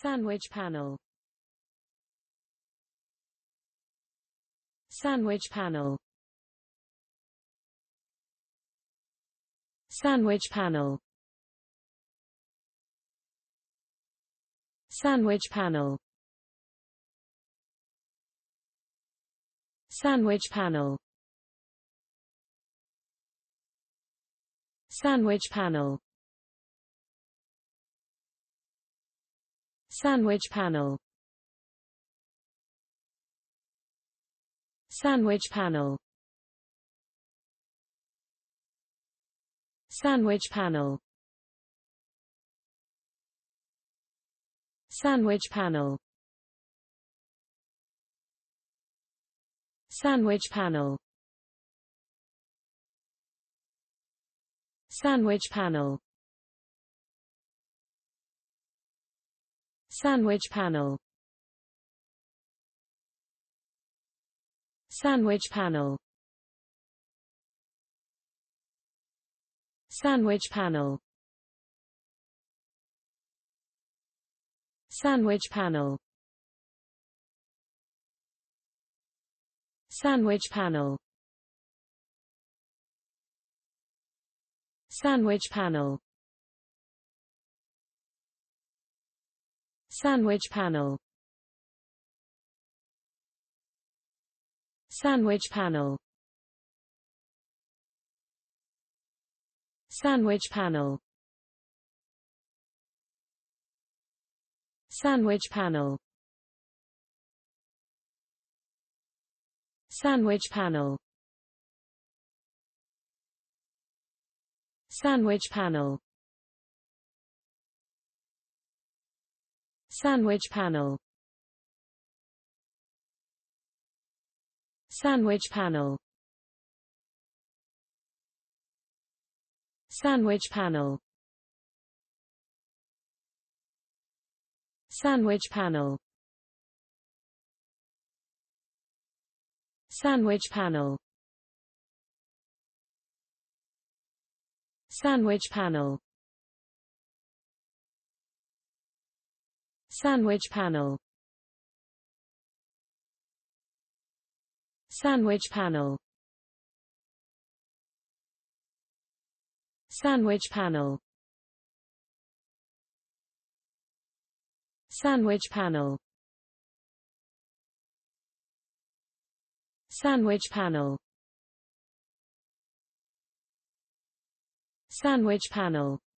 Sandwich panel Sandwich panel Sandwich panel Sandwich panel Sandwich panel Sandwich panel Sandwich panel Sandwich panel Sandwich panel Sandwich panel Sandwich panel Sandwich panel Sandwich panel Sandwich panel Sandwich panel Sandwich panel Sandwich panel Sandwich panel Sandwich panel Sandwich panel Sandwich panel Sandwich panel Sandwich panel Sandwich panel Sandwich panel Sandwich panel Sandwich panel Sandwich panel Sandwich panel Sandwich panel Sandwich panel Sandwich panel Sandwich panel Sandwich panel Sandwich panel Sandwich panel